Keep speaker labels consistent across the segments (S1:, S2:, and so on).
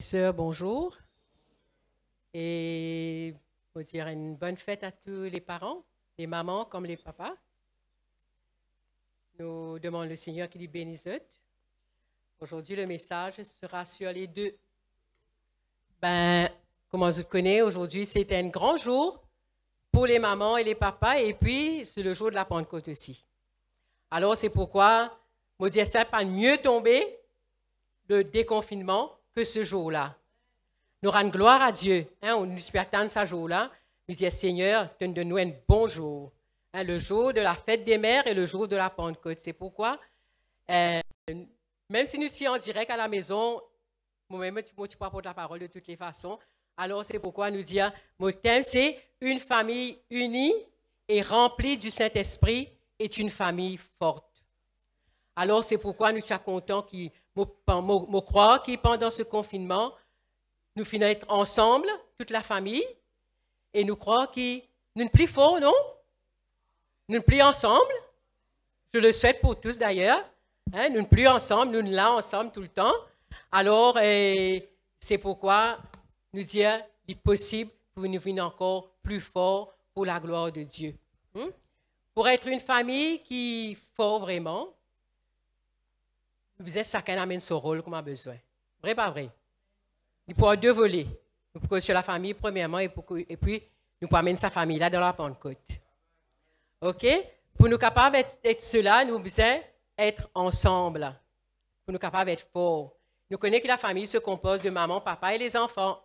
S1: Sœurs, bonjour. Et veux dire une bonne fête à tous les parents, les mamans comme les papas. Nous demandons le Seigneur qu'il les bénisse. Aujourd'hui, le message sera sur les deux. Ben, comme vous le connaissez, aujourd'hui, c'est un grand jour pour les mamans et les papas, et puis c'est le jour de la Pentecôte aussi. Alors, c'est pourquoi, dire, ça pas mieux tomber le déconfinement que ce jour-là. Nous rendons gloire à Dieu. Hein, on espère ce jour-là. Nous disons, Seigneur, donne-nous un bon jour. Hein, le jour de la fête des mères et le jour de la Pentecôte. C'est pourquoi, euh, même si nous sommes en direct à la maison, moi-même, tu ne pas la parole de toutes les façons. Alors, c'est pourquoi nous disons, mon c'est une famille unie et remplie du Saint-Esprit est une famille forte. Alors, c'est pourquoi nous sommes contents qu'il je crois qui, pendant ce confinement, nous finissons ensemble, toute la famille, et nous crois que nous ne plus fort, non Nous ne plus ensemble. Je le souhaite pour tous d'ailleurs. Hein? Nous ne plus ensemble, nous ne là ensemble tout le temps. Alors, c'est pourquoi nous dire il est possible pour nous venir encore plus fort pour la gloire de Dieu. Hmm? Pour être une famille qui fort vraiment, nous ça chacun amène son rôle comme a besoin. Vrai, pas vrai? Nous pouvons deux volets. Nous pouvons sur la famille, premièrement, et, et puis nous pouvons amener sa famille là dans la Pentecôte. OK? Pour nous capables d'être cela, nous faisons être ensemble. Pour nous capables d'être forts. Nous connaissons que la famille se compose de maman, papa et les enfants.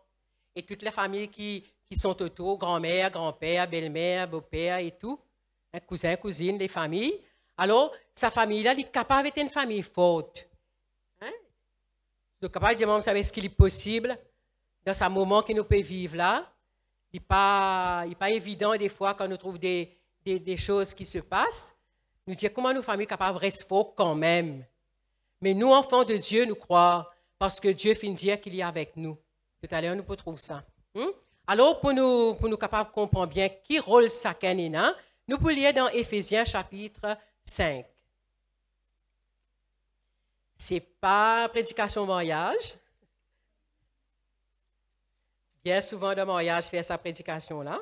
S1: Et toutes les familles qui, qui sont autour, grand-mère, grand-père, belle-mère, beau-père et tout. un cousins, cousines, les familles. Alors, sa famille-là, elle est capable d'être une famille forte. Hein? Donc, capable de dire, savez ce qu'il est possible dans ce moment que nous peut vivre là. Il n'est pas, pas évident des fois quand on trouve des, choses qui se passent. Nous dire comment nos familles capables de rester quand même. Mais nous, enfants de Dieu, nous croyons parce que Dieu finit dire qu'il est avec nous. Tout à l'heure, nous pouvons trouver ça. Hein? Alors, pour nous, pour nous capables de comprendre bien qui rôle ça, hein? nous pouvons lire dans Éphésiens chapitre 5. C'est pas prédication mariage. Bien souvent, le mariage fait sa prédication là.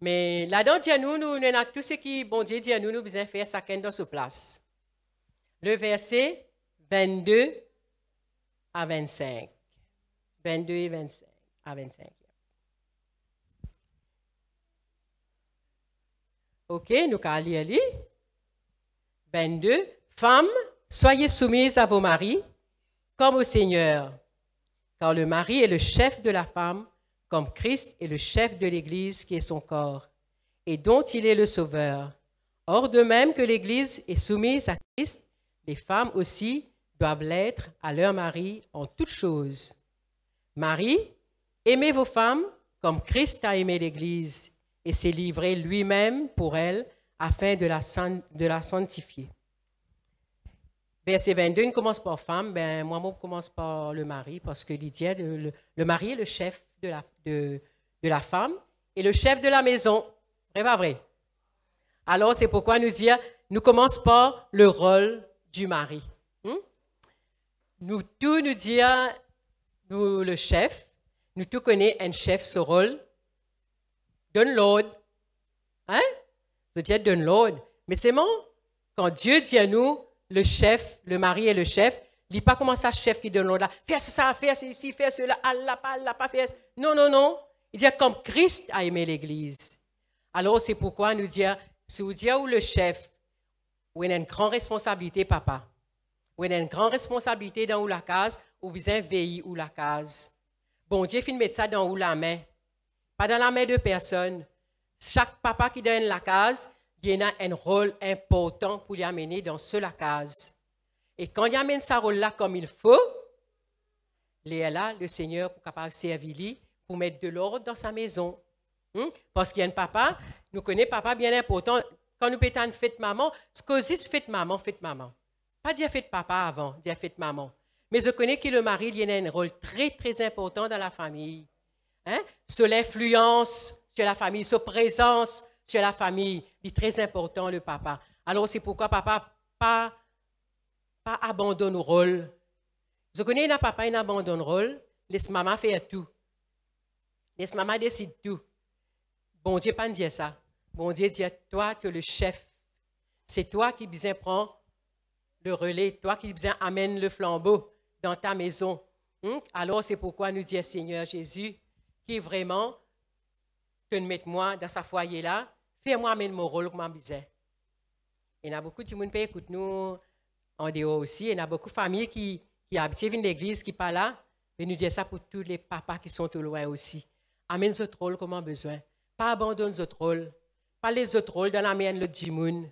S1: Mais là-dedans, nous, nous, tout ce qui, est bon Dieu, nous, nous, besoin faire ça dans sa place. Le verset 22 à 25. 22 et 25 à 25. Ok, nous allons 22. Femmes, soyez soumises à vos maris, comme au Seigneur, car le mari est le chef de la femme, comme Christ est le chef de l'Église qui est son corps, et dont il est le sauveur. Or, de même que l'Église est soumise à Christ, les femmes aussi doivent l'être à leur mari en toutes choses. Marie, aimez vos femmes comme Christ a aimé l'Église et s'est livré lui-même pour elle afin de la, de la sanctifier. Verset 22 ne commence par femme, ben, moi, moi, commence par le mari, parce que Lydia, le, mari est le chef de la, de, la femme et le chef de la maison. Vrai, pas vrai? Alors, c'est pourquoi nous dire, nous commence par le rôle du mari. Hmm? Nous tout nous dit nous le chef, nous tout connaît un chef, ce rôle Download. Hein? Vous dites download. Mais c'est bon, quand Dieu dit à nous, le chef, le mari est le chef, il dit pas comment ça, chef qui donne l'ordre. Faire ça, faire ceci, faire cela, Allah, pas Allah, pas faire. Non, non, non. Il dit comme Christ a aimé l'Église. Alors c'est pourquoi nous dire, si vous dites où le chef, vous avez a une grande responsabilité, papa. Où avez a une grande responsabilité dans où la case, vous avez veillé où la case. Bon Dieu, de mettre ça dans où la main pas dans la main de personne. Chaque papa qui donne la case, il a un rôle important pour y amener dans ce la case. Et quand il amène sa rôle là comme il faut, il là, le Seigneur, pour capable servir lui, pour mettre de l'ordre dans sa maison. Hmm? Parce qu'il y a un papa, nous connaissons papa bien important. Quand nous pétons fête maman, ce qu'on dit, faites maman, faites maman. Pas dire faites papa avant, dire faites maman. Mais je connais que le mari, il y a un rôle très, très important dans la famille. Hein? Sur l'influence sur la famille, sur présence sur la famille. est très important, le papa. Alors, c'est pourquoi papa pas, pas abandonne le rôle. vous connaissez un papa, il abandonne le rôle. Laisse maman faire tout. Laisse maman décide tout. Bon Dieu, pas dire ça. Bon Dieu, dit toi que le chef. C'est toi qui bien prend le relais, toi qui bien amène le flambeau dans ta maison. Hein? Alors, c'est pourquoi nous dit Seigneur Jésus, qui vraiment que de mettre moi dans sa foyer là, fais-moi amener mon rôle comme je Il y a beaucoup de monde qui écoute nous en dehors aussi. Il y a beaucoup de familles qui, qui habitent l'église, qui pas là. Mais nous disons ça pour tous les papas qui sont au loin aussi. Amène ce rôle comme besoin. Pas abandonne ce rôle. Pas les autres rôles dans la mienne, le dimoun.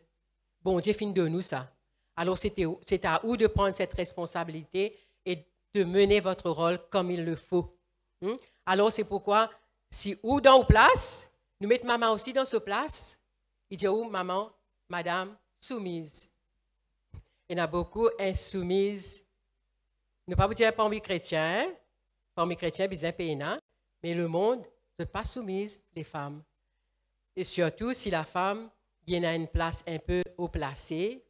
S1: Bon Dieu finit de nous ça. Alors c'est à vous de prendre cette responsabilité et de mener votre rôle comme il le faut. Hmm? Alors c'est pourquoi, si ou dans ou place, nous mettons maman aussi dans ce place, il dit où maman, madame, soumise. Il y en a beaucoup insoumises. Ne pas vous dire parmi chrétiens, hein? parmi chrétiens, bien hein? mais le monde n'est pas soumise les femmes. Et surtout, si la femme vient à une place un peu haut placée,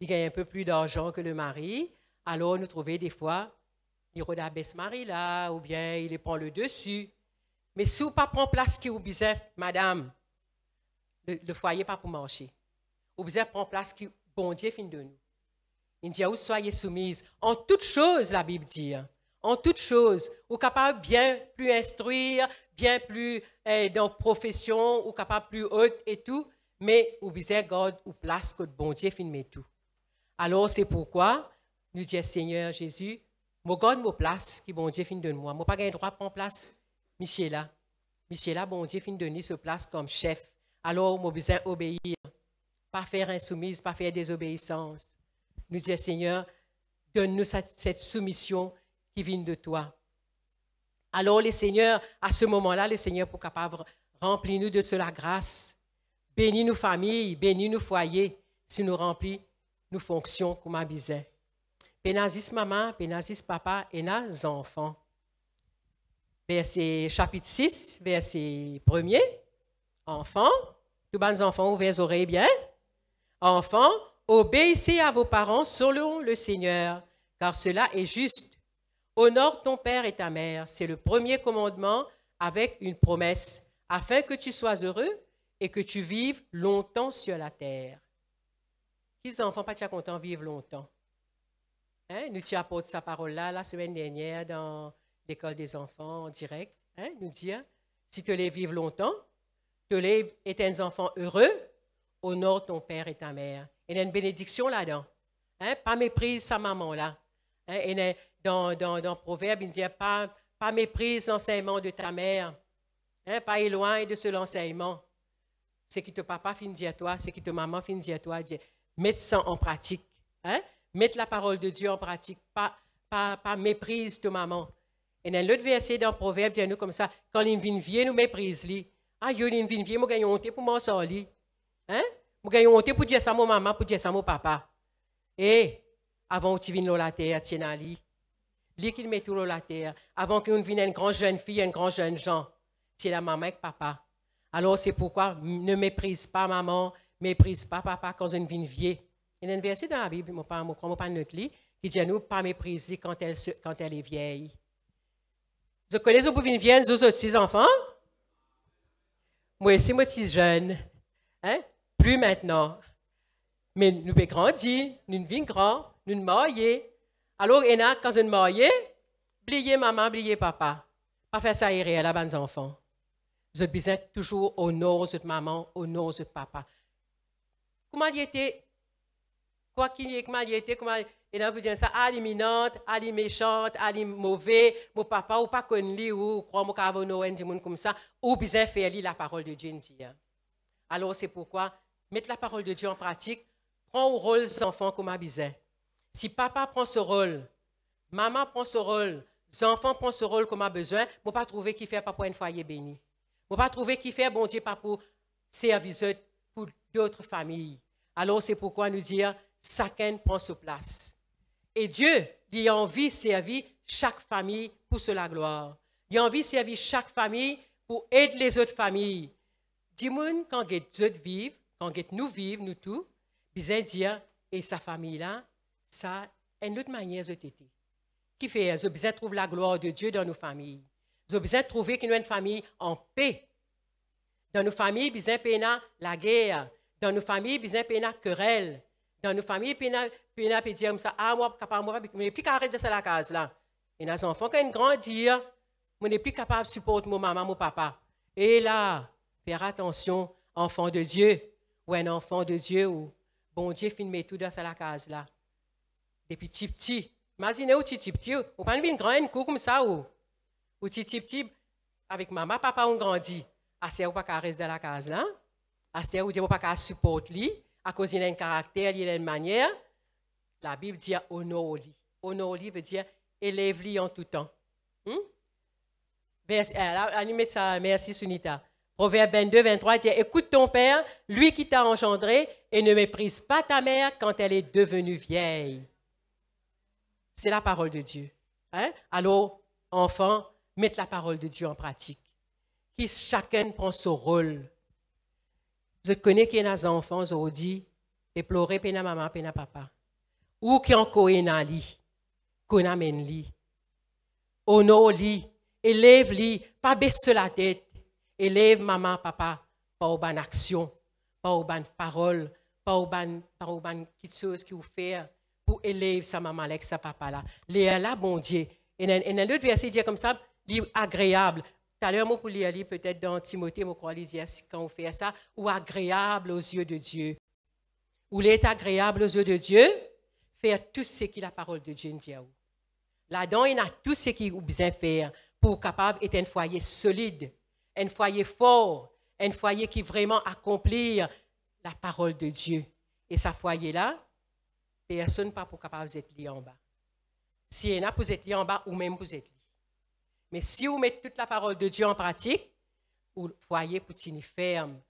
S1: il gagne un peu plus d'argent que le mari, alors nous trouvons des fois il baisse Marie là, ou bien il prend le dessus. Mais si vous ne prenez pas place qui vous madame, le, foyer foyer pas pour marcher. Vous prenez prend place qui bon Dieu fin de nous. Il dit, vous soyez soumise. En toutes choses, la Bible dit. Hein. En toutes choses, ou capable bien plus instruire, bien plus eh, dans profession, ou capable plus haute et tout, mais vous bizarre garde ou place que bon Dieu fin de tout. Alors c'est pourquoi nous dit Seigneur Jésus, moi, garde ma place, qui bon Dieu fin de moi. Moi, pas le droit prendre place. Monsieur là. Monsieur là, bon Dieu fin de nous, ce place comme chef. Alors, moi, besoin obéir. Pas faire insoumise, pas faire désobéissance. Nous disons, Seigneur, donne-nous cette soumission qui vient de toi. Alors, les seigneurs, à ce moment-là, les seigneurs, pour capable remplis nous de cela grâce. Bénis nos familles, bénis nos foyers, si nous remplis nos fonctions comme un Pénazis maman, Pénazis papa et nos enfants. Verset chapitre 6, verset 1 Enfants, tous les enfants, ouvrez les oreilles bien. Enfants, obéissez à vos parents selon le Seigneur, car cela est juste. Honore ton père et ta mère, c'est le premier commandement avec une promesse, afin que tu sois heureux et que tu vives longtemps sur la terre. Qu'ils enfants pas content vivre longtemps. Hein, nous t'y apporte sa parole-là la semaine dernière dans l'école des enfants en direct. Hein, nous dire, si tu les vives longtemps, tu les étais un enfants heureux, honore ton père et ta mère. Il y a une bénédiction là-dedans. Hein, pas méprise sa maman là. Hein, dans, dans, dans Proverbe, il dit pas, pas méprise l'enseignement de ta mère. Hein, pas éloigne de ce l'enseignement. Ce que ton papa finit à toi, ce que ta maman finit à toi, dit, mets ça en pratique. Hein? Mettre la parole de Dieu en pratique, pas, pas, pas méprise de maman. Et dans l'autre verset dans le Proverbe, il y nous comme ça, quand une vient vient, nous méprise Ah, il une vieux, vient, m'a gagné honte pour m'en sortir. Hein? Nous gagné honte pour dire ça à mon maman, pour dire ça à mon papa. Et eh, avant que tu viennes la terre, tiens à lui. Lui qui met tout la terre. Avant qu'on vienne une grande jeune fille, une grande jeune gens. tiens la maman et papa. Alors c'est pourquoi ne méprise pas maman, méprise pas papa quand une vient vient. Il y a un verset dans la Bible, mon père, mon père, notre lit, qui dit à nous, pas mépriser quand elle, quand elle est vieille. Vous connaissez où vous venez, vous six enfants? Moi aussi, moi aussi jeune. Hein? Plus maintenant. Mais nous avons grandi. nous vivons grand, nous marier. Alors, Ena, quand nous marier, oubliez maman, oubliez papa. Pas faire ça à la bonne enfants. Vous avez toujours au nom de maman, au nom de papa. Comment il était Quoi qu'il y ait, mal y été, comment et vous dire ça, ali minante, ali méchante, ali mauvais, mon papa ou pas qu'on lit ou quoi mon cavon un monde comme ça, ou bien faire lire la parole de Dieu, hein. Alors, c'est pourquoi mettre la parole de Dieu en pratique, prends au rôle des enfants comme à Si papa prend ce rôle, maman prend ce rôle, les enfants prennent ce rôle comme a besoin, ne pas trouver qui fait pas pour un foyer béni. Ne pas trouver qui fait bon Dieu pas pour servir pour d'autres familles. Alors, c'est pourquoi nous dire, chacun prend sa place. Et Dieu, il a envie de servir chaque famille pour la gloire. Il a envie de servir chaque famille pour aider les autres familles. Dis-moi, quand les autres vivent, quand nous vivons, nous tous, les Indiens et sa famille-là, ça, une autre manière de t'aider. Qui fait, ont besoin trouver la gloire de Dieu dans nos familles. ont besoin trouver qu'il y a une famille en paix. Dans nos familles, besoin de la guerre. Dans nos familles, besoin de la querelle dans nos familles, puis a puis dit comme ça, ah, moi, capable, moi, mais plus capable de la case là. Et nos enfants, quand ils grandissent, ne suis plus capable de supporter mon maman, mon papa. Et là, faire attention, enfant de Dieu, ou un enfant de Dieu, ou bon Dieu, filmer tout dans la case là. petit petit petit, Imaginez, ou petit petit, ou pas une grande cour comme ça, ou petit petit, avec maman, papa, on grandit. À ce ou pas rester dans la case là. À ce ou dit, pas supporter lui à cause d'un caractère, il a une manière. La Bible dit honore-lui. veut dire élève-lui en tout temps. Hmm? Euh, merci Sunita. Proverbe 22, 23 dit Écoute ton père, lui qui t'a engendré, et ne méprise pas ta mère quand elle est devenue vieille. C'est la parole de Dieu. Hein? Alors, enfants, mettez la parole de Dieu en pratique. qui chacun prend son rôle je connais qu'il y a des enfants, je dis, et pleurer, pena maman, pena papa. Ou qui encore en li, qu'on amène li. Honore li, élève li, pas baisse la tête. Élève maman, papa, pas au ban action, pas au ban parole, pas au ban pas ban chose qui vous fait pour élève sa maman avec sa papa là. Les là, bon Dieu. Et dans l'autre verset, il dit comme ça, agréable, tout à l'heure, pour lire peut-être dans Timothée, vous quand on fait ça, ou agréable aux yeux de Dieu. Ou l'est agréable aux yeux de Dieu, faire tout ce qui la parole de Dieu nous dit. Là-dedans, il y a tout ce qu'il a besoin faire pour être capable d'être un foyer solide, un foyer fort, un foyer qui vraiment accomplir la parole de Dieu. Et ce foyer-là, personne pas pour capable d'être lié en bas. Si il y en a pour être lié en bas ou même vous êtes lié. Mais si vous mettez toute la parole de Dieu en pratique, vous voyez Poutine ferme,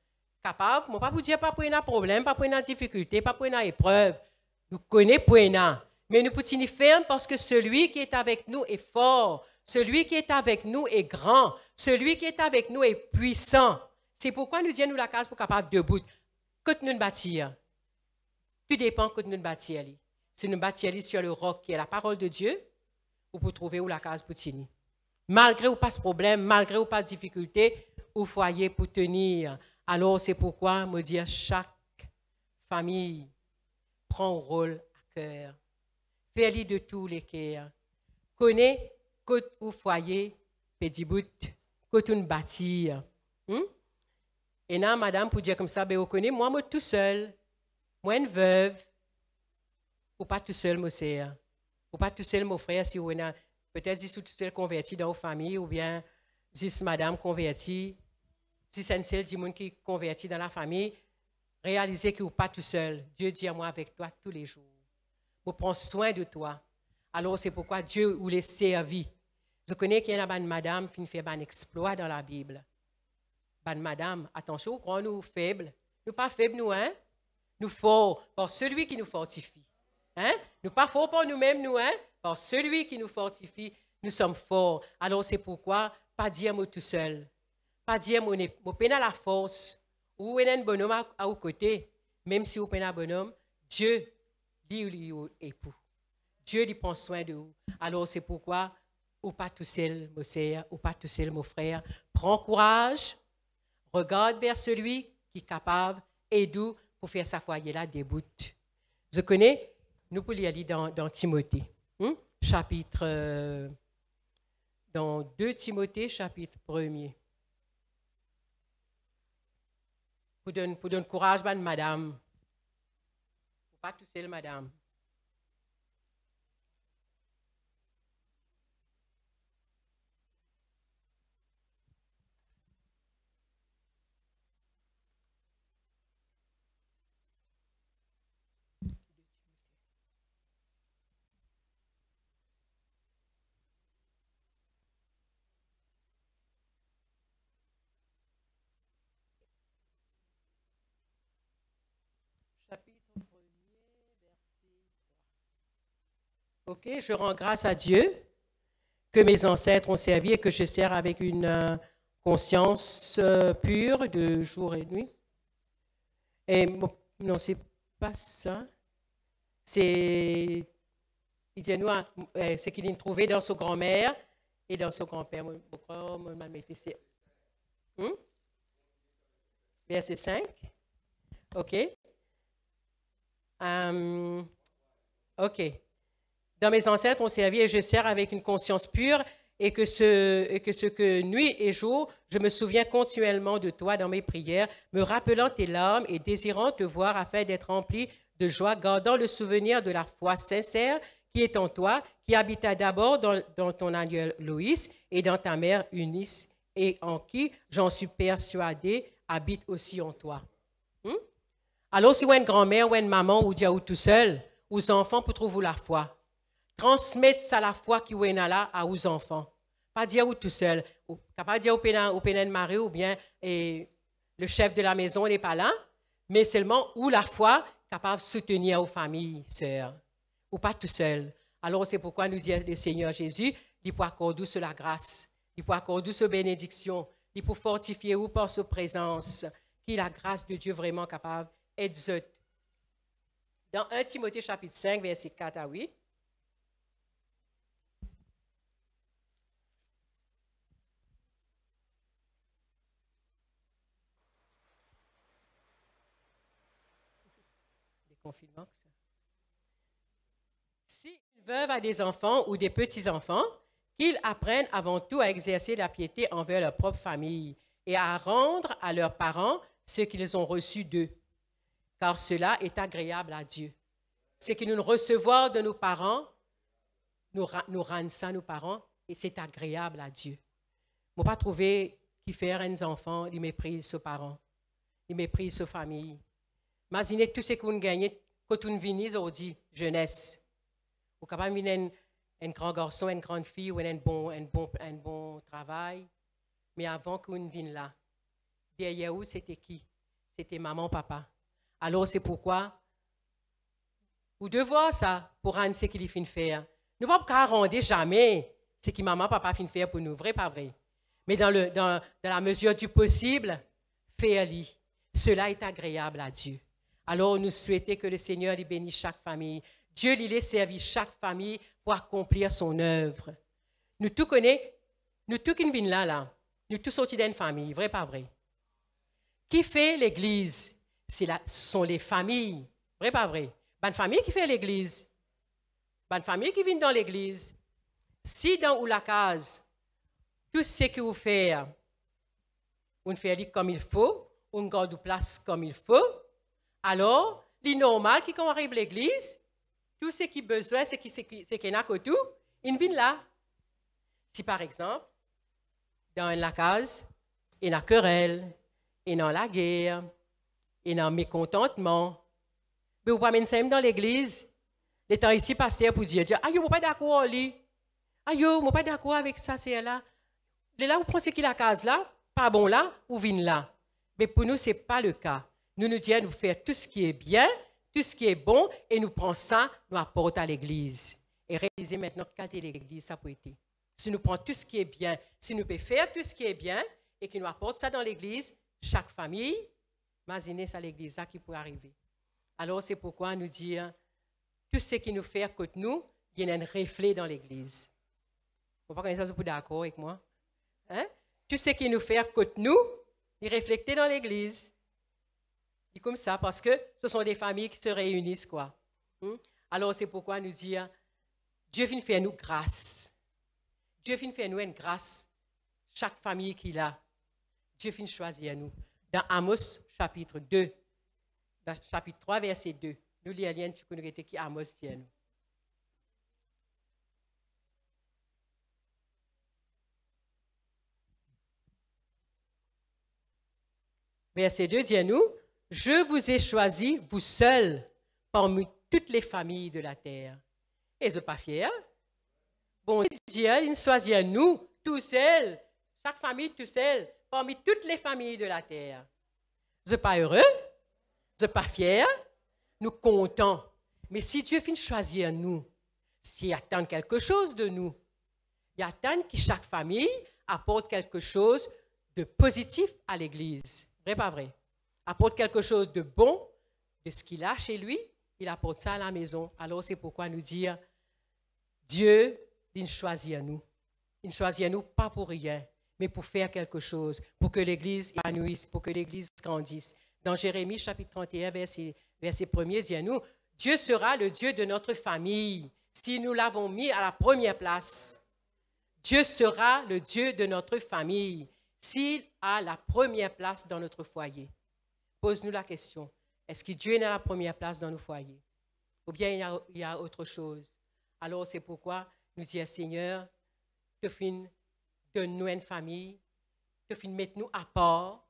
S1: capable, moi pas vous dire pas pour un problème, pas pour une difficulté, pas pour une épreuve. Nous connaissons pour Mais nous Poutine ferme parce que celui qui est avec nous est fort, celui qui est avec nous est grand, celui qui est avec nous est puissant. C'est pourquoi nous disons nous la case pour capable bout Que nous bâtir. Tout dépend que nous bâtir. Si nous bâtir sur le roc qui est la parole de Dieu, vous pouvez trouver où la case Poutine. Malgré ou pas ce problème, malgré ou pas difficulté, au foyer pour tenir. Alors c'est pourquoi me dire chaque famille prend un rôle à cœur. fais de tous les cœurs. Connais côte ou foyer, petit côte le bâtir. Hmm? Et là, madame, pour dire comme ça, ben, vous connaissez, moi, moi, tout seul, moi, une veuve, ou pas tout seul, mon ou pas tout seul, mon frère, si vous avez Peut-être si tout est converti dans vos famille ou bien si madame convertie, si c'est une seule monde qui convertit dans la famille, réalisez que vous pas tout seul. Dieu dit à moi avec toi tous les jours. Vous prends soin de toi. Alors c'est pourquoi Dieu vous laisse servir. Je connais qu'il y a une madame qui fait un exploit dans la Bible. Ban madame, attention, quand nous faibles, nous pas faibles nous hein, nous forts pour celui qui nous fortifie. Hein? Nous pas forts pour nous-mêmes nous hein, par celui qui nous fortifie, nous sommes forts. Alors c'est pourquoi, pas dire moi tout seul. Pas dire moi, moi peine à la force. Ou un bonhomme à, vos côté, même si vous peine bonhomme, Dieu, lui, lui, époux. Dieu, lui prend soin de vous. Alors c'est pourquoi, ou pas tout seul, mon sœur, ou pas tout seul, mon frère. Prends courage, regarde vers celui qui est capable et doux pour faire sa foyer là des Je connais, nous pouvons lire dans, dans Timothée. Hmm? Chapitre, euh, dans 2 Timothée, chapitre 1er. Pour donner, pour donner courage, madame. Pour pas tout seul, madame. je rends grâce à Dieu que mes ancêtres ont servi et que je sers avec une euh, conscience euh, pure de jour et nuit. Et non, c'est pas ça. C'est il hein, euh, ce qu'il a trouvé dans son grand-mère et dans son grand-père. Hmm? Verset 5. OK. Hum, OK. Dans mes ancêtres ont servi et je sers avec une conscience pure et que, ce, que ce que nuit et jour, je me souviens continuellement de toi dans mes prières, me rappelant tes larmes et désirant te voir afin d'être rempli de joie, gardant le souvenir de la foi sincère qui est en toi, qui habita d'abord dans, ton annuel Loïs, et dans ta mère Unis, et en qui, j'en suis persuadé, habite aussi en toi. Hmm? Alors, si vous une grand-mère ou une maman ou Dieu ou tout seul, aux enfants pour trouver la foi transmettre ça la foi qui est là à aux enfants. Pas dire ou tout seul. Ou, pas dire au pénin, de Marie ou bien et le chef de la maison n'est pas là, mais seulement où la foi capable de soutenir aux familles, sœurs, ou pas tout seul. Alors c'est pourquoi nous dit le Seigneur Jésus, il pour accorder la grâce, il pour accorder la bénédiction, il pour fortifier ou par sa présence, qui la grâce de Dieu vraiment capable zot. Dans 1 Timothée chapitre 5, verset 4 à 8, confinement. Ça. Si une veuve a des enfants ou des petits-enfants, qu'ils apprennent avant tout à exercer la piété envers leur propre famille et à rendre à leurs parents ce qu'ils ont reçu d'eux, car cela est agréable à Dieu. Ce que nous recevons de nos parents, nous, nous ça à nos parents et c'est agréable à Dieu. ne pas trouver qui fait un enfant, il méprise ses parents, il méprise sa famille. Imaginez tout ce qu'on gagne, quand on venait aujourd'hui, jeunesse. vous quand même, un, grand garçon, une grande fille, ou un bon, un bon, un bon travail. Mais avant qu'on vienne là, derrière où c'était qui C'était maman, papa. Alors c'est pourquoi vous devez voir ça pour rendre ce qu'il finit faire. Nous ne pouvons pas rendre jamais ce que maman, papa finit faire pour nous, vrai, pas vrai. Mais dans, le, dans, dans la mesure du possible, faire Cela est agréable à Dieu. Alors nous souhaitons que le Seigneur y bénisse chaque famille. Dieu l'y servi chaque famille pour accomplir son œuvre. Nous tous connaissons, nous tous qui nous là, là, nous tous sortis d'une famille, vrai pas vrai? Qui fait l'Église? Ce sont les familles, vrai pas vrai? Bonne famille qui fait l'Église. Bonne famille qui vient dans l'Église. Si dans ou la case, tout ce que vous faites, on faites comme il faut, on gardez place comme il faut, alors, c'est normal qu'on arrive à l'église, tout ce qui besoin, ce qui ce qui tout, il vient là. Si par exemple, dans la case, il y a querelle, il y a la guerre, il y a mécontentement, mais ben, vous pouvez même dans l'église, les temps ici pasteur pour dire, Aïe, je ne pas d'accord lui. pas d'accord avec ça, c'est là. là, vous pensez qu'il la case là, pas bon là, ou venez là. Mais pour nous, ce n'est pas le cas. Nous nous disons, nous faire tout ce qui est bien, tout ce qui est bon, et nous prenons ça, nous apportons à l'Église. Et réalisez maintenant quelle est l'Église, ça peut être. Si nous prenons tout ce qui est bien, si nous pouvons faire tout ce qui est bien, et qui nous apporte ça dans l'Église, chaque famille, imaginez ça l'Église, ça qui peut arriver. Alors c'est pourquoi nous dire, tout ce qui nous fait que nous, il y a un reflet dans l'Église. Vous ne pouvez pas vous d'accord avec moi. Hein? Tout ce qui nous fait que nous, il reflété dans l'Église. Et comme ça parce que ce sont des familles qui se réunissent, quoi. Hmm? Alors, c'est pourquoi nous dire, Dieu vient faire nous grâce. Dieu vient faire nous une grâce. Chaque famille qu'il a, Dieu vient choisir nous. Dans Amos chapitre 2, dans chapitre 3, verset 2, nous lisons tu connais qui Amos tient nous. Verset 2 dit nous, je vous ai choisi, vous seuls, parmi toutes les familles de la terre. Et suis pas fier. Bon Dieu, il choisit nous, tous seuls, chaque famille tout seul, parmi toutes les familles de la terre. Je pas heureux, je pas fier, nous comptons. Mais si Dieu finit choisir nous, s'il attend quelque chose de nous, il attend que chaque famille apporte quelque chose de positif à l'Église. Vrai, pas vrai? apporte quelque chose de bon de ce qu'il a chez lui, il apporte ça à la maison. Alors c'est pourquoi nous dire, Dieu, il choisit nous. Il choisit nous pas pour rien, mais pour faire quelque chose, pour que l'Église épanouisse, pour que l'Église grandisse. Dans Jérémie chapitre 31, verset, 1er, dit à nous, Dieu sera le Dieu de notre famille si nous l'avons mis à la première place. Dieu sera le Dieu de notre famille s'il a la première place dans notre foyer. Pose-nous la question. Est-ce que Dieu est à la première place dans nos foyers? Ou bien il y a, autre chose? Alors c'est pourquoi nous disons, Seigneur, que fin donne-nous une famille, que fin mette-nous à part,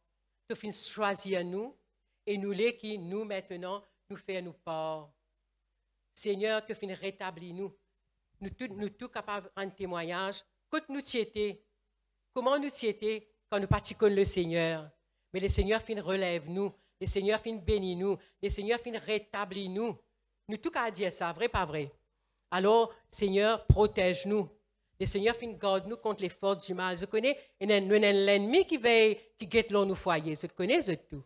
S1: te fin choisir nous, et nous les qui, nous maintenant, nous fait nous part. Seigneur, que fin rétablis-nous. Nous tous nous tout capables en témoignage. Quand nous étions, comment nous étions quand nous pratiquons le Seigneur. Mais le Seigneur fin relève nous le Seigneur fin bénit nous. Le Seigneur fin rétablit nous. Nous tout cas dire ça, vrai, pas vrai. Alors, Seigneur, protège-nous. Le Seigneur fin garde nous contre les forces du mal. Je connais, l'ennemi qui veille, qui guette nos foyers. Je connais tout.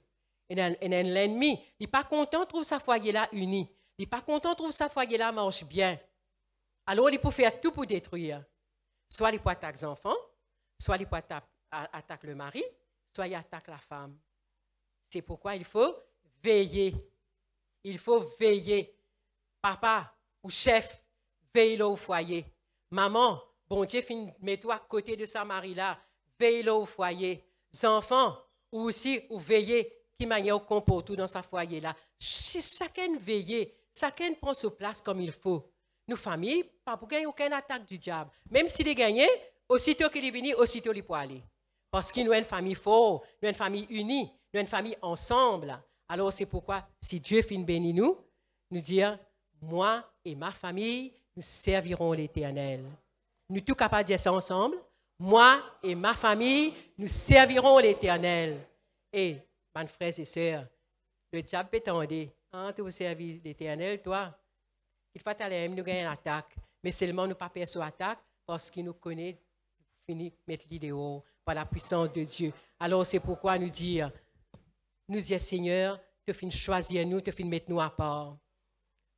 S1: Il l'ennemi. Il n'est pas content de sa foyer là uni. Il n'est pas content de sa foyer là marche bien. Alors, il peut faire tout pour détruire. Soit il peut attaquer les enfants, soit il peut attaquer le mari, soit il attaque la femme. C'est pourquoi il faut veiller. Il faut veiller. Papa ou chef, veille au foyer. Maman, bon Dieu, mets-toi à côté de sa mari-là. veille au foyer. enfants, ou aussi, ou veiller qui au tout dans sa foyer-là. Si Chacun veille, chacun prend sa place comme il faut. nous familles, pas pour gagner aucune attaque du diable. Même s'il est gagné, aussitôt qu'il est venu, aussitôt il peut aller. Parce qu'il nous a une famille forte, une famille unie nous sommes une famille ensemble. Alors c'est pourquoi, si Dieu finit bénir nous, nous dire, moi et ma famille, nous servirons l'Éternel. Nous tous capables de dire ça ensemble. Moi et ma famille, nous servirons l'Éternel. Et, mes frères et sœurs, le diable peut dire. Hein, tu servir l'Éternel, toi. Il faut aller nous gagner attaque. Mais seulement nous pas perdre attaque parce qu'il nous connaît, fini mettre l'idée par la puissance de Dieu. Alors c'est pourquoi nous dire, nous disons, Seigneur, tu fin choisir nous, tu fin mettre nous à part.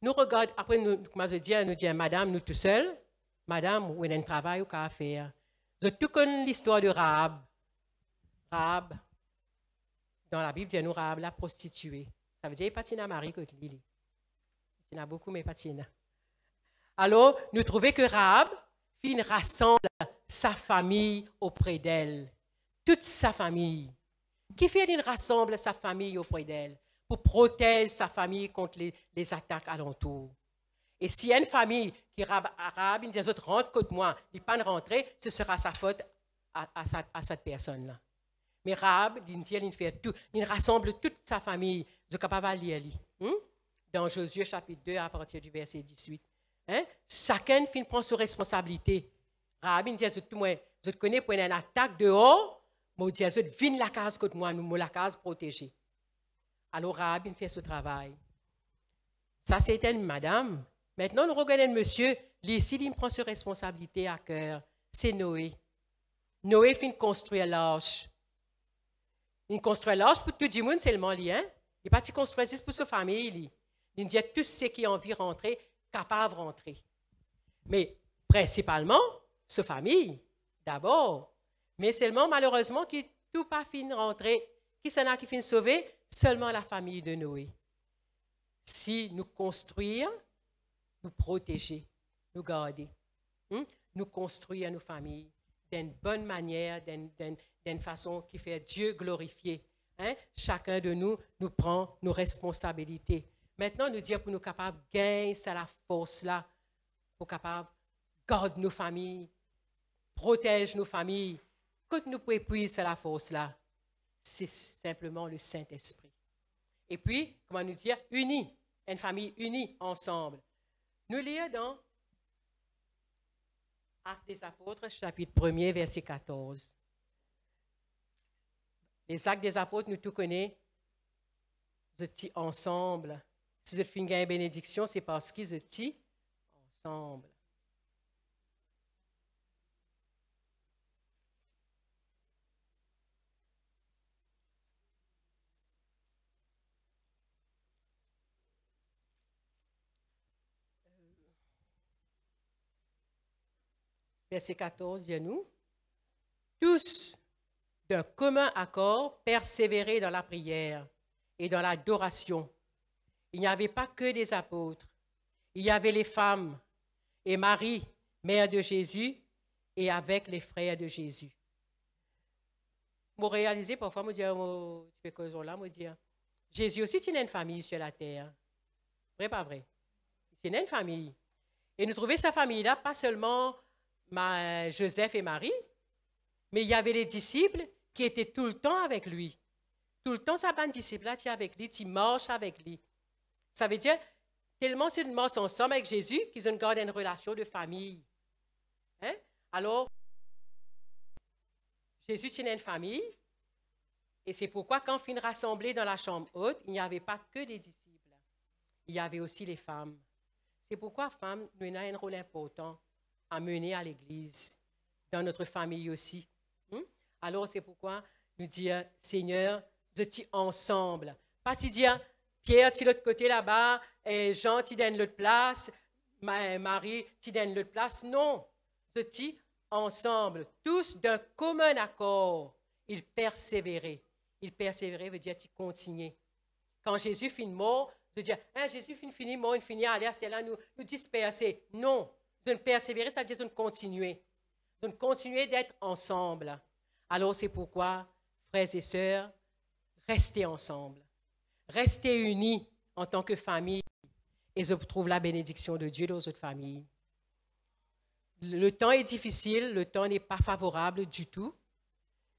S1: Nous regardons, après, nous, comme je nous disons, Madame, nous tout seuls, Madame, où est un travail qu'à faire. Je tout connais l'histoire de Rahab. Rahab, dans la Bible, dit nous Rahab, la prostituée. Ça veut dire, Patina Marie que Lily. Patina beaucoup, mais Patina. Alors, nous trouvons que Rahab, fin rassemble sa famille auprès d'elle. Toute sa famille. Qui fait il rassemble sa famille auprès d'elle pour protéger sa famille contre les, attaques alentour Et si une famille qui est arabe, des autres rentre contre moi, il pas de rentrer, ce sera sa faute à, à, cette personne-là. Mais Rahab, il fait tout, il rassemble toute sa famille, de lire hein? dans Josué chapitre 2 à partir du verset 18. Hein? Chacun prend sa responsabilité. Rahab, il dit, je connais pour une attaque de haut, mon je viens la case que moi, nous, la case protégée. Alors, Rahab, il fait ce travail. Ça, c'était une madame. Maintenant, nous regardons monsieur. Ici, il prend ses responsabilité à cœur. C'est Noé. Noé finit construire l'arche. Il construit l'arche pour tout le monde seulement, lui, hein. Il pas construit juste pour sa famille, Il dit tous ceux qui ont envie de rentrer, capables de rentrer. Mais principalement, sa famille, d'abord. Mais seulement, malheureusement, qui tout pas fin rentrer. qui s'en a qui fin sauver? seulement la famille de Noé. Si nous construire, nous protéger, nous garder, hmm? nous construire nos familles d'une bonne manière, d'une façon qui fait Dieu glorifier. Hein? Chacun de nous, nous prend nos responsabilités. Maintenant, nous dire pour nous capables de gagner, c'est la force là, pour capables garder nos familles, protège nos familles, que nous pouvons puiser sur la force là, c'est simplement le Saint-Esprit. Et puis, comment nous dire, unis, une famille unie ensemble. Nous lisons dans Actes des Apôtres, chapitre 1er, verset 14. Les Actes des Apôtres, nous tout connaissons, nous ensemble. Si je fais une bénédiction, c'est parce qu'ils étaient ensemble. verset 14, dit nous, tous d'un commun accord persévérer dans la prière et dans l'adoration. Il n'y avait pas que des apôtres, il y avait les femmes et Marie, mère de Jésus, et avec les frères de Jésus. Pour réaliser, parfois, je me oh, tu fais là, je dire, hein. Jésus aussi, tu n'as une famille sur la terre. Vrai, pas vrai? Tu n'as une famille. Et nous trouver sa famille là, pas seulement Joseph et Marie, mais il y avait les disciples qui étaient tout le temps avec lui. Tout le temps, sa bande disciples là tu avec lui, tu marches avec lui. Ça veut dire, tellement ils marchent ensemble avec Jésus qu'ils ont gardé une relation de famille. Hein? Alors, Jésus tenait une famille, et c'est pourquoi quand fin rassemblé dans la chambre haute, il n'y avait pas que des disciples, il y avait aussi les femmes. C'est pourquoi femmes, nous avons un rôle important amener à l'Église, dans notre famille aussi. Hmm? Alors c'est pourquoi nous dire, Seigneur, je t'y ensemble. Pas si dire, Pierre, tu l'autre côté là-bas, et Jean, tu donnes l'autre place, Marie, tu donnes l'autre place. Non, je t'y ensemble, tous d'un commun accord. Ils persévéraient. Ils persévéraient veut dire tu continuaient. Quand Jésus finit mort, je dis, hein, Jésus finit mort, il finit à c'est là nous, nous disperser. Non, nous persévérer, ça veut dire de continuer. De continuer d'être ensemble. Alors c'est pourquoi, frères et sœurs, restez ensemble. Restez unis en tant que famille et je trouve la bénédiction de Dieu dans votre famille. Le temps est difficile, le temps n'est pas favorable du tout,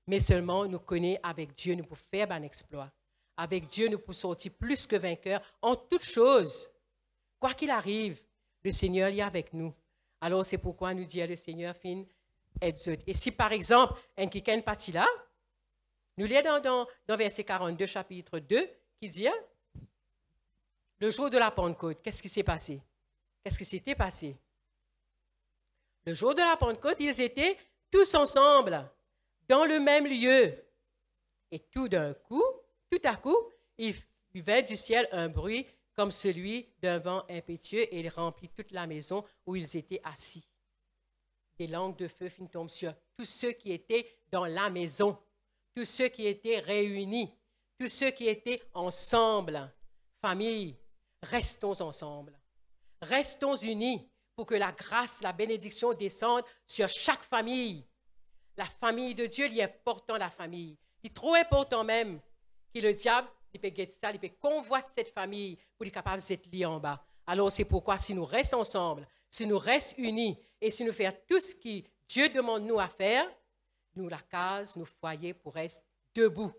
S1: mais seulement nous connaît avec Dieu, nous pouvons faire un exploit. Avec Dieu, nous pouvons sortir plus que vainqueurs en toutes choses. Quoi qu'il arrive, le Seigneur est avec nous. Alors c'est pourquoi nous dit le Seigneur, fin, et si par exemple, un quelqu'un partie là, nous lisons dans, dans, verset 42, chapitre 2, qui dit, hein, le jour de la Pentecôte, qu'est-ce qui s'est passé? Qu'est-ce qui s'était passé? Le jour de la Pentecôte, ils étaient tous ensemble, dans le même lieu. Et tout d'un coup, tout à coup, il avait du ciel un bruit comme celui d'un vent impétueux, et il remplit toute la maison où ils étaient assis. Des langues de feu tombent sur tous ceux qui étaient dans la maison, tous ceux qui étaient réunis, tous ceux qui étaient ensemble. Famille, restons ensemble. Restons unis pour que la grâce, la bénédiction descende sur chaque famille. La famille de Dieu, il est important la famille. Il est trop important même que le diable il peut guetter ça, il peut convoiter cette famille pour être capable d'être lié en bas. Alors c'est pourquoi si nous restons ensemble, si nous restons unis et si nous faisons tout ce que Dieu demande nous à faire, nous la case, nous foyers pour rester debout,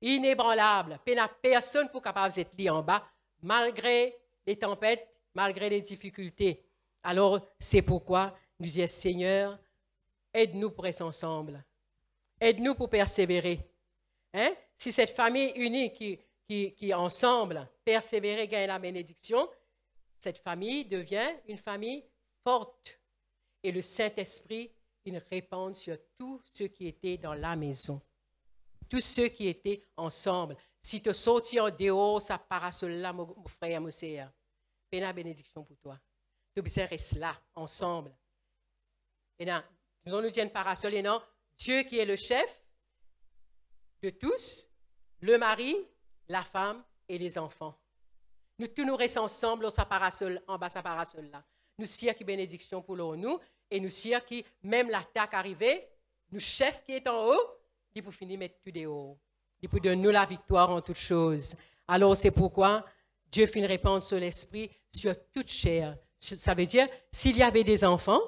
S1: inébranlable. Personne pour capable d'être lié en bas, malgré les tempêtes, malgré les difficultés. Alors c'est pourquoi nous disons Seigneur, aide-nous pour rester ensemble. Aide-nous pour persévérer. Hein? Si cette famille unie qui qui, qui ensemble persévérer gagnent la bénédiction, cette famille devient une famille forte. Et le Saint-Esprit, il répand sur tous ceux qui étaient dans la maison, tous ceux qui étaient ensemble. Si tu sortis en dehors, ça part cela, mon frère, mon sœur. Pena bénédiction pour toi. Tu rester là, ensemble. Et là, nous nous viennent parasol non, Dieu qui est le chef de tous, le mari, la femme et les enfants. Nous tous nous restons ensemble en, sa parasol, en bas sa parasol là. Nous qui bénédiction pour nous et nous qui même l'attaque arrivée, nous chef qui est en haut, il pour finir mettre tout haut. Il pour donner nous la victoire en toutes choses. Alors c'est pourquoi Dieu fait une réponse sur l'esprit, sur toute chair. Ça veut dire, s'il y avait des enfants,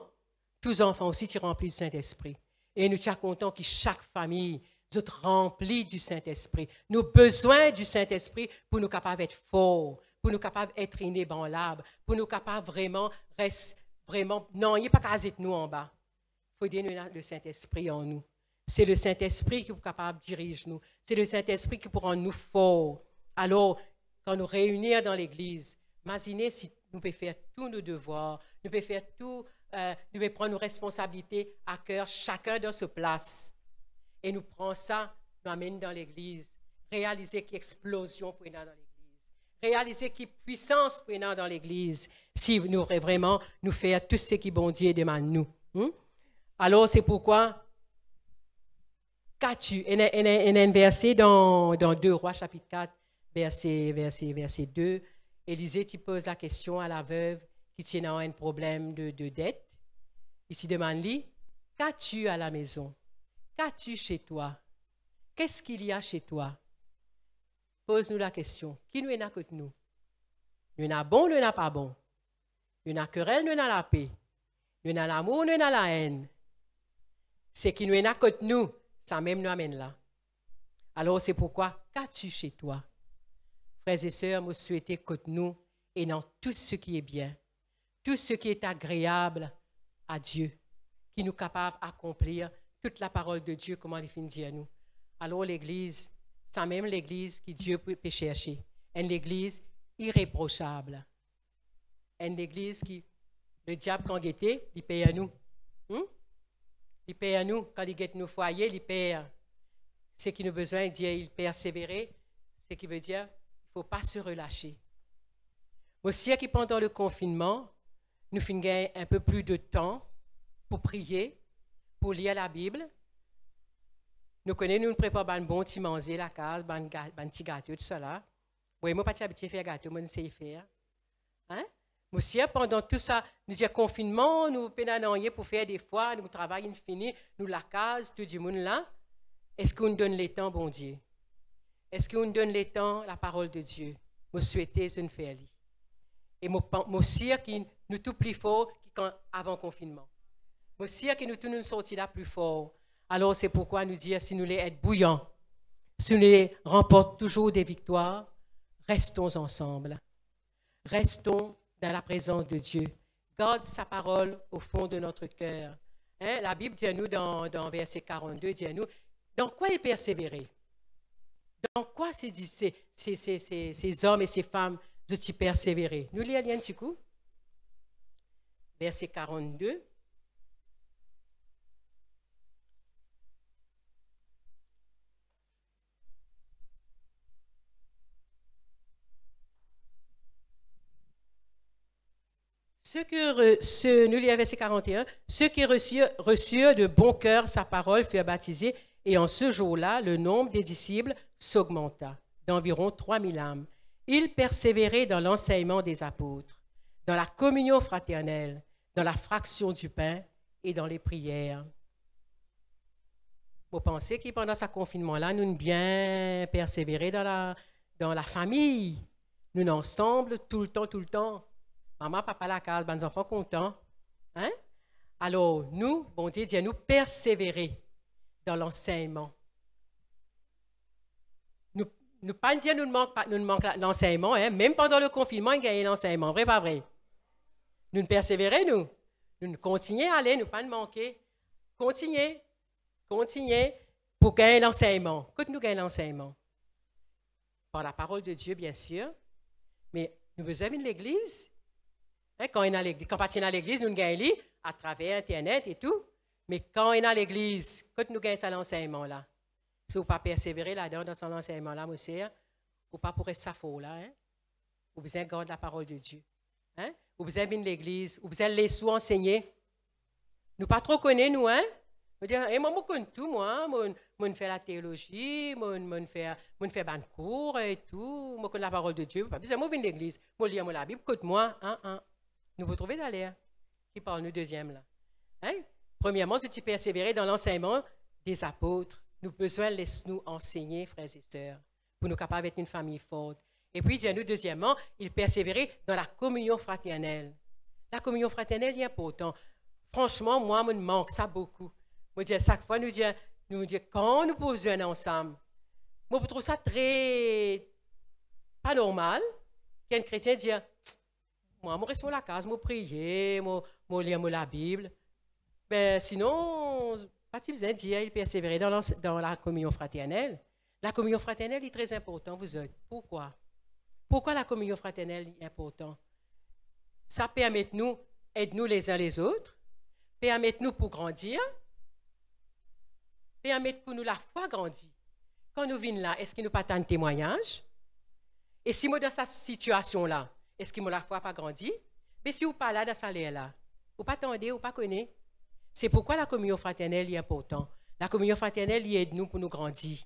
S1: tous enfants aussi, tu remplis le Saint-Esprit. Et nous sommes content que chaque famille, être remplis du Saint-Esprit. Nous avons besoin du Saint-Esprit pour nous capables d'être forts, pour nous capables d'être inébranlables, pour nous capables vraiment rester vraiment non, il n'y a pas qu'à être nous en bas. Il faut donner le Saint-Esprit en nous. C'est le Saint-Esprit qui est capable de diriger nous. C'est le Saint-Esprit qui pourra nous forts. Alors, quand nous réunir dans l'Église, imaginez si nous pouvons faire tous nos devoirs, nous peut faire tout, euh, nous pouvons prendre nos responsabilités à cœur, chacun dans sa place et nous prend ça, nous amène dans l'Église. Réaliser qu'explosion explosion prenant dans l'Église. Réaliser qu'il puissance prenant dans l'Église. Si nous vraiment nous faire tout ce qui bon Dieu demande nous. Hmm? Alors c'est pourquoi qu'as-tu Il y un verset dans, dans 2 Rois chapitre 4, verset, verset, 2. Élisée, tu poses la question à la veuve qui tient un problème de, de dette. Il se demande, qu'as-tu à la maison Qu'as-tu chez toi Qu'est-ce qu'il y a chez toi Pose-nous la question. Qui nous est côté que nous Nous n'avons, bon, nous n'avons pas bon. Nous n'a querelle, nous n'a la paix. Nous n'avons l'amour, nous n'a la haine. C'est qui nous à côté de nous, ça même nous amène là. Alors c'est pourquoi, qu'as-tu chez toi Frères et sœurs, nous souhaitons que nous et dans tout ce qui est bien, tout ce qui est agréable à Dieu, qui nous capable d'accomplir toute la parole de Dieu, comment elle finit à nous. Alors l'Église, c'est même l'Église que Dieu peut chercher. Une Église irréprochable. Une Église qui, le diable quand il il paye à nous. Hmm? Il paye à nous. Quand il guette nos foyers, il paye. Ce qui nous besoin, il dit, il persévérer. Ce qui veut dire, il ne faut pas se relâcher. Aussi, pendant le confinement, nous finissons un peu plus de temps pour prier, pour lire la Bible. Nous connaissons, nous préparons un bon petit manger, la case, un petit gâteau, tout cela. Oui, moi, pas habitué à faire gâteau, moi, je sais faire. Hein? Monsieur, pendant tout ça, nous disons confinement, nous pénalons pour faire des fois, nous travaillons infini, nous la case, tout du monde là. Est-ce qu'on donne le temps, bon Dieu? Est-ce qu'on donne le temps, la parole de Dieu? Je Nous souhaitons une faire. Et je aussi, qui nous tout plus fort avant confinement à qui nous tenons nous sortira là plus fort. Alors c'est pourquoi nous dire si nous les être bouillants, si nous les remportons toujours des victoires, restons ensemble. Restons dans la présence de Dieu. Garde sa parole au fond de notre cœur. Hein, la Bible dit à nous dans, dans verset 42, dit à nous, dans quoi il persévérait Dans quoi ces, ces, ces, ces, hommes et ces femmes ont-ils persévéré Nous lisons un petit coup. Verset 42. Ceux, 41, ceux qui reçurent, de bon cœur sa parole furent baptisés, et en ce jour-là, le nombre des disciples s'augmenta d'environ 3000 âmes. Ils persévéraient dans l'enseignement des apôtres, dans la communion fraternelle, dans la fraction du pain et dans les prières. Vous pensez que pendant ce confinement-là, nous ne bien persévérer dans la, dans la famille, nous sommes ensemble tout le temps, tout le temps. Maman, papa, la case, ben, enfants contents. Hein? Alors, nous, bon Dieu, Dieu nous persévérer dans l'enseignement. Nous, nous pas dire nous manque, nous manque l'enseignement, hein? même pendant le confinement, il y a l'enseignement, vrai, pas vrai? Nous persévérer, nous. Nous continuons à aller, nous pas nous manquer. Continuez, continuez pour gagner l'enseignement. Que nous gagnons l'enseignement? Par la parole de Dieu, bien sûr, mais nous besoin de l'Église Hein, quand on est à l'église, on gagne nous à travers Internet et tout. Mais quand on est à l'église, quand nous gagnons cet enseignement-là, si vous ne pas persévérer là-dedans, dans son enseignement-là, monsieur, hein, ou pas pour être faux là, hein? Vous besoin garder la parole de Dieu. Hein? Vous besoin venir l'église, vous besoin les sous enseigner. Nous pas trop connaissons, nous, hein? Je eh, moi, je connais tout, moi, hein. mon, fais la théologie, Je fais des ban cours et tout, Je connais la parole de Dieu. Pas besoin, moi, l'église, Je lire la Bible, écoute-moi, hein, hein, nous vous trouvez dans l'air. Hein? Qui parle, nous, deuxième, là? Hein? Premièrement, si tu persévéré dans l'enseignement des apôtres, nous besoin, laisse-nous enseigner, frères et sœurs, pour nous capables d'être une famille forte. Et puis, nous, deuxièmement, il persévérait dans la communion fraternelle. La communion fraternelle est importante. Franchement, moi, me manque ça beaucoup. Moi, je chaque fois, nous dis, nous quand nous posons ensemble, moi, je trouve ça très pas normal qu'un chrétien dise, moi, je reste sur la case, je prie, je lis la Bible. Ben, sinon, pas de besoin de persévérer dans dans la communion fraternelle. La communion fraternelle est très importante, vous êtes Pourquoi? Pourquoi la communion fraternelle est importante? Ça permet de nous, aide-nous les uns les autres, permet de nous pour grandir, permet que nous la foi grandir. Quand nous venons là, est-ce qu'il nous pas tant témoignage? Et si moi dans cette situation-là, est-ce que ne la foi pas grandi? Mais si vous pas là dans sa là, vous pas attendez, vous pas connaissez. C'est pourquoi la communion fraternelle est importante. La communion fraternelle aide nous pour nous grandir.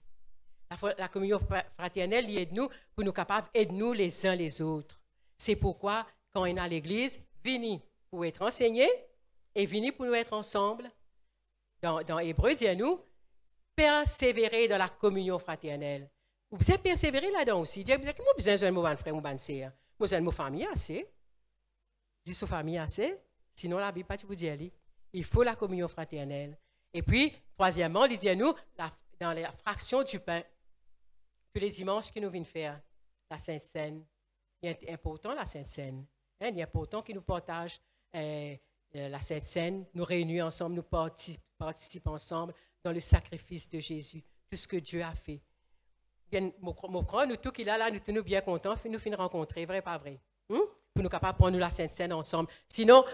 S1: La, communion fraternelle aide nous pour nous capables d'aider nous les uns les autres. C'est pourquoi quand on est à l'église, venez pour être enseigné et venez pour nous être ensemble. Dans, dans Hébreu, dit nous, persévérer dans la communion fraternelle. Vous pouvez persévérer là-dedans aussi. Vous avez besoin de mon frère, mon frère. Moi, avez le mot famille, c'est. Dis sous famille, assez, Sinon, la Bible, pas tu vous dire, il faut la communion fraternelle. Et puis, troisièmement, nous, dans la fraction du pain, tous les dimanches qui nous viennent faire, la Sainte Seine. Il est important, la Sainte Seine. Hein, il est important qu'ils nous partagent euh, euh, la Sainte Seine, nous réunissons ensemble, nous participons ensemble dans le sacrifice de Jésus, tout ce que Dieu a fait mon nous tout qu'il a là, nous tenons bien contents, nous finissons rencontrer, vrai, pas vrai. Hmm? Pour nous capables de prendre la Sainte-Seine ensemble. Sinon,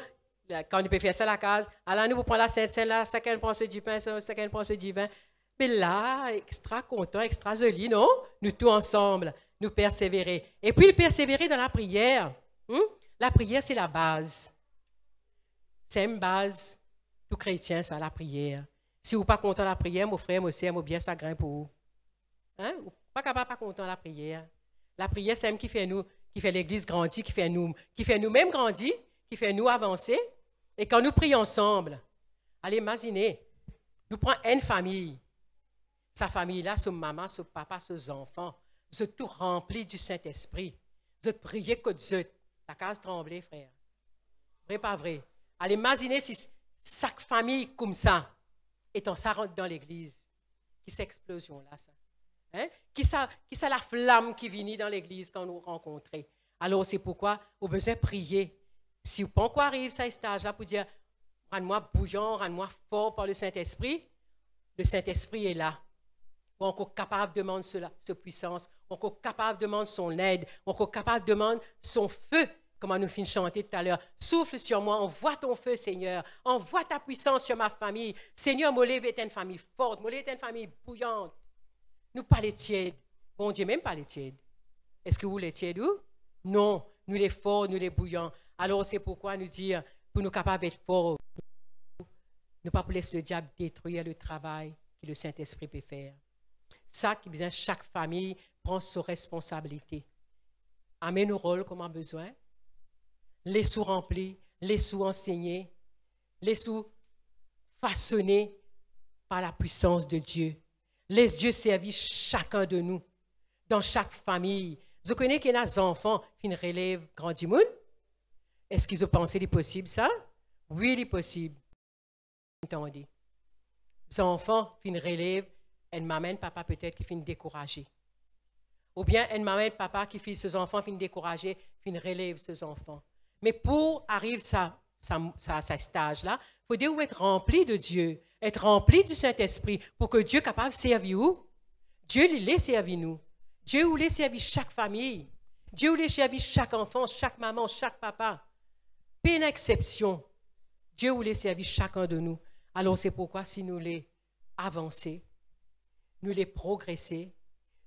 S1: quand nous peut faire ça la case, alors nous prenons la Sainte-Seine là, chacun pense du pain, chacun pense du vin. Mais là, extra content, extra joli, non? Nous tous ensemble, nous persévérer. Et puis, persévérer dans la prière. Hmm? La prière, c'est la base. C'est une base. Tout chrétien, ça, la prière. Si vous pas content la prière, mon frère, mon sœur, mon bien, ça grimpe pour vous. Hein? Pas capable, pas content la prière. La prière, c'est même qui fait nous, qui fait l'Église grandir, qui fait nous, qui fait nous-mêmes grandir, qui fait nous avancer. Et quand nous prions ensemble, allez imaginer, nous prenons une famille. Sa famille là, son maman, son papa, ses enfants, ce tout rempli du Saint-Esprit. Je prier que Dieu, la case tremblée, frère. Vrai, pas vrai. Allez imaginez si chaque famille comme ça est en rentre dans l'église. Qui s'explosion explosion là, ça. Hein, qui ça, qui ça la flamme qui vient dans l'église quand nous rencontrons. Alors c'est pourquoi au besoin prier. Si pourquoi arrive ça stage là pour dire rends-moi bouillant, rends-moi fort par le Saint-Esprit, le Saint-Esprit est là. On est encore capable de demander cela, cette puissance, on est encore capable de demander son aide, on est encore capable de demander son feu comme on nous finit chanter tout à l'heure. Souffle sur moi, envoie ton feu, Seigneur. Envoie ta puissance sur ma famille. Seigneur, Molé est une famille forte. Molé est une famille bouillante. Nous pas les tièdes. Bon Dieu, même pas les tièdes. Est-ce que vous les tièdes, Non, nous les forts, nous les bouillants. Alors c'est pourquoi nous dire, pour nous capables d'être forts, nous pas laisser le diable détruire le travail que le Saint-Esprit peut faire. Ça qui besoin, chaque famille prend ses responsabilités. Amène nos rôles comme besoin. Les sous remplis, les sous enseignés, les sous façonnés par la puissance de Dieu Laisse Dieu servir chacun de nous, dans chaque famille. Vous connaissez qu'il y a des enfants qui ne relèvent grand du monde? Est-ce qu'ils ont pensé que c'est possible ça? Oui, c'est possible. Entendez. Les enfants qui ne relèvent, elle m'amène papa peut-être qui finit découragé. Ou bien elle m'amène papa qui fait ses enfants finit découragé, une relève ses enfants. Mais pour arriver à ça, ça, stage-là, il faut dire être rempli de Dieu être rempli du Saint-Esprit pour que Dieu capable de servir vous. Dieu les servi nous. Dieu voulait servir chaque famille. Dieu voulait servir chaque enfant, chaque maman, chaque papa. Peine exception. Dieu voulait servir chacun de nous. Alors c'est pourquoi si nous les avancer, nous les progresser,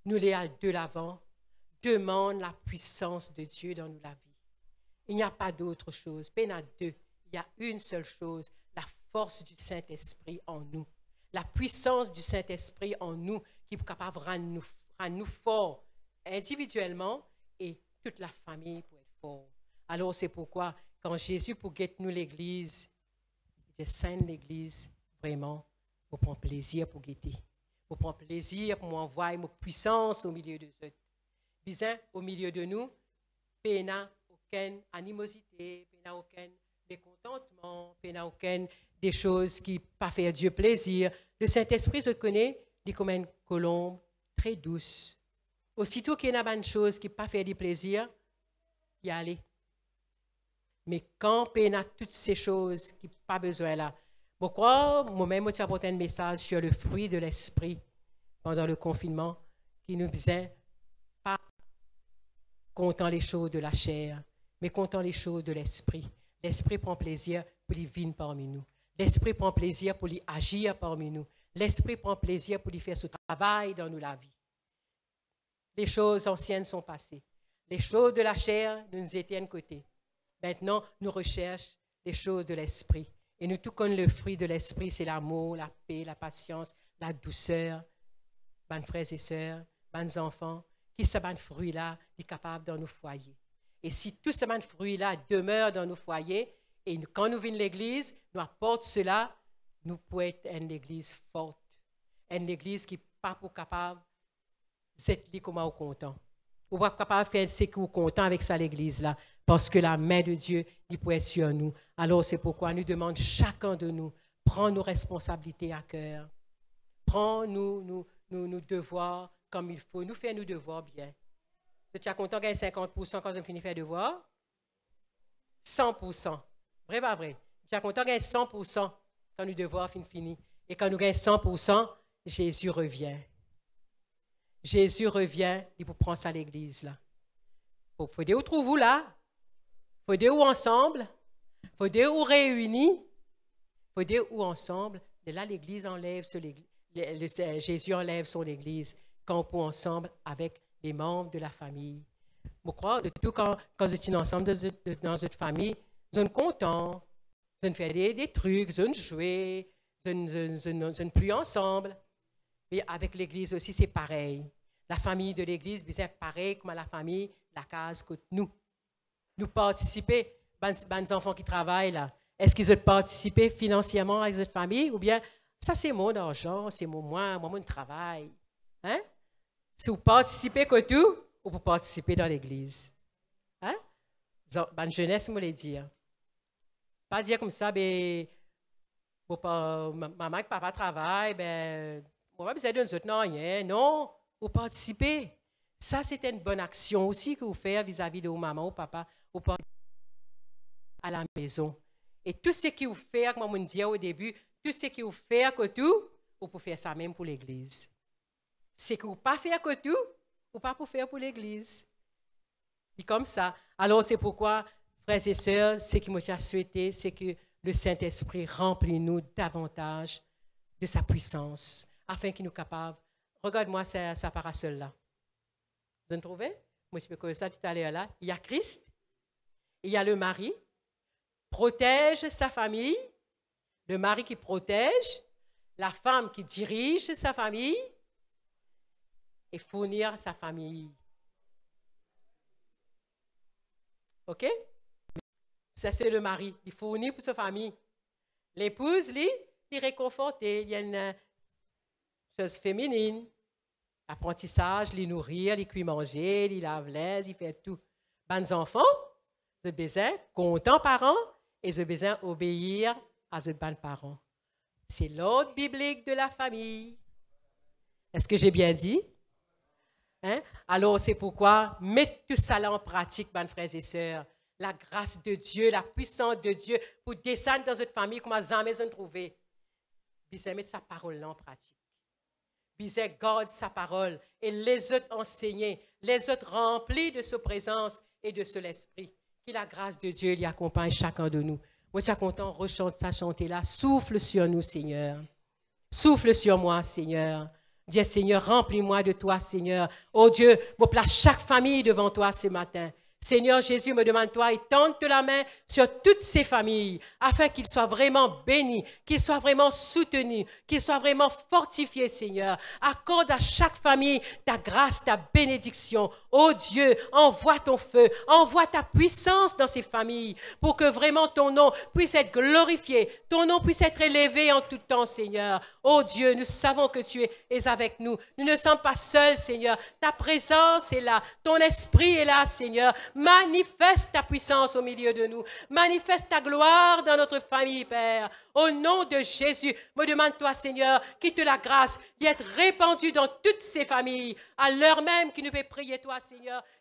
S1: nous les aller de l'avant, demande la puissance de Dieu dans nous la vie. Il n'y a pas d'autre chose. Peine à deux. Il y a une seule chose, la force du Saint-Esprit en nous, la puissance du Saint-Esprit en nous qui est capable de rendre nous, rendre nous forts individuellement et toute la famille pour être fort. Alors c'est pourquoi quand Jésus pour guette nous l'Église, il scène l'Église vraiment pour prendre plaisir pour guetter, pour prendre plaisir pour envoyer ma puissance au milieu de eux. Bisin au milieu de nous, pena aucune animosité, pena aucune mécontentement, contentements, des choses qui pas faire Dieu plaisir. Le Saint-Esprit se connaît, dit comme une colombe très douce. Aussitôt qu'il y a une chose qui pas faire du plaisir, y aller. Mais quand y a toutes ces choses qui pas besoin là, pourquoi moi-même, je apporté un message sur le fruit de l'esprit pendant le confinement qui nous vient pas content les choses de la chair, mais content les choses de l'esprit. L'Esprit prend plaisir pour les vivre parmi nous. L'Esprit prend plaisir pour les agir parmi nous. L'Esprit prend plaisir pour lui faire ce travail dans nous la vie. Les choses anciennes sont passées. Les choses de la chair nous étaient de côté. Maintenant, nous recherchons les choses de l'esprit. Et nous tout connaissons le fruit de l'esprit, c'est l'amour, la paix, la patience, la douceur. Bonnes frères et sœurs, bonnes enfants, qui ce bon fruit-là est capable dans nos foyers. Et si tout ce même fruit-là demeure dans nos foyers, et quand nous venons l'Église, nous apporte cela, nous pouvons être une Église forte, une Église qui n'est pas pour capable d'être comme content. Ou pas capable faire ce qu'on content avec ça l'Église-là, parce que la main de Dieu il peut sur nous. Alors c'est pourquoi nous demande chacun de nous, prends nos responsabilités à cœur, prends nous nous nos, nos devoirs comme il faut, nous faire nos devoirs bien tu as content gagner 50% quand on finit faire devoir. 100%. Vrai, pas vrai? Tu as content gagner 100% quand le devoir fin fini. Et quand nous gagnons 100%, Jésus revient. Jésus revient, il vous prend ça à l'église là. Faut, faut où trouvez-vous là? Faut des où ensemble? Faut dire où réunis? Faut dire où ensemble? Et là, l'église enlève, ce, l'église, Jésus enlève son église quand on ensemble avec les membres de la famille. Je crois, tout quand, quand nous ensemble dans une famille, Je suis content. Je fais des, des trucs, ne joue, je ne plus ensemble. Et avec l'Église aussi, c'est pareil. La famille de l'Église, c'est pareil comme la famille la case que nous. Nous participer, ben, les ben, enfants qui travaillent là, est-ce qu'ils ont participé financièrement à cette famille ou bien ça c'est mon argent, c'est mon moi, moi mon travail. Hein? Si vous participez que tout, ou pour participer dans l'Église. Hein? Donc, ben, jeunesse, moi, les dire. Pas dire comme ça, ben, maman et papa travaillent, ben, moi, vous avez à non, Non, vous participez. Ça, c'est une bonne action aussi que vous faites vis-à-vis de vos maman ou papa, ou à la maison. Et tout ce qui vous faites, comme on dit au début, tout ce qui vous fait que tout, vous pouvez faire ça même pour l'Église c'est que vous pas faire que tout, ou pas pour faire pour l'Église. Et comme ça. Alors c'est pourquoi, frères et sœurs, ce qui me a souhaité, c'est que le Saint-Esprit remplisse nous davantage de sa puissance, afin qu'il nous capable. Regarde-moi sa, para parasol-là. Vous en trouvez Moi, je me ça tout à l'heure là. Il y a Christ, il y a le mari, protège sa famille, le mari qui protège, la femme qui dirige sa famille, et fournir sa famille. OK? Ça, c'est le mari. Il fournit pour sa famille. L'épouse, lui, il réconforte. Il y a une euh, chose féminine. Apprentissage, lui nourrir, les cuire manger, les lave l'aise, il fait tout. Bonnes enfants, je baisin, content parents, et je besoin obéir à ce bon parents. C'est l'ordre biblique de la famille. Est-ce que j'ai bien dit? Hein? Alors, c'est pourquoi mettez tout ça en pratique, mes frères et sœurs. La grâce de Dieu, la puissance de Dieu pour descendre dans votre famille comme jamais trouvé. Bisez mettez sa parole en pratique. Bisez garde sa parole et les autres enseignés, les autres remplis de sa présence et de son esprit. Que la grâce de Dieu y accompagne chacun de nous. Moi, je suis content, rechante ça, chanter là. Souffle sur nous, Seigneur. Souffle sur moi, Seigneur. Dis, Seigneur, remplis-moi de toi, Seigneur. Oh Dieu, me place chaque famille devant toi ce matin. Seigneur Jésus me demande toi et tente la main sur toutes ces familles afin qu'ils soient vraiment bénis, qu'ils soient vraiment soutenus, qu'ils soient vraiment fortifiés, Seigneur. Accorde à chaque famille ta grâce, ta bénédiction Oh Dieu, envoie ton feu, envoie ta puissance dans ces familles pour que vraiment ton nom puisse être glorifié, ton nom puisse être élevé en tout temps, Seigneur. Ô oh Dieu, nous savons que tu es avec nous. Nous ne sommes pas seuls, Seigneur. Ta présence est là, ton esprit est là, Seigneur. Manifeste ta puissance au milieu de nous. Manifeste ta gloire dans notre famille, Père. Au nom de Jésus, me demande-toi, Seigneur, quitte la grâce d'y être répandu dans toutes ces familles, à l'heure même qui nous peut prier, toi, blessing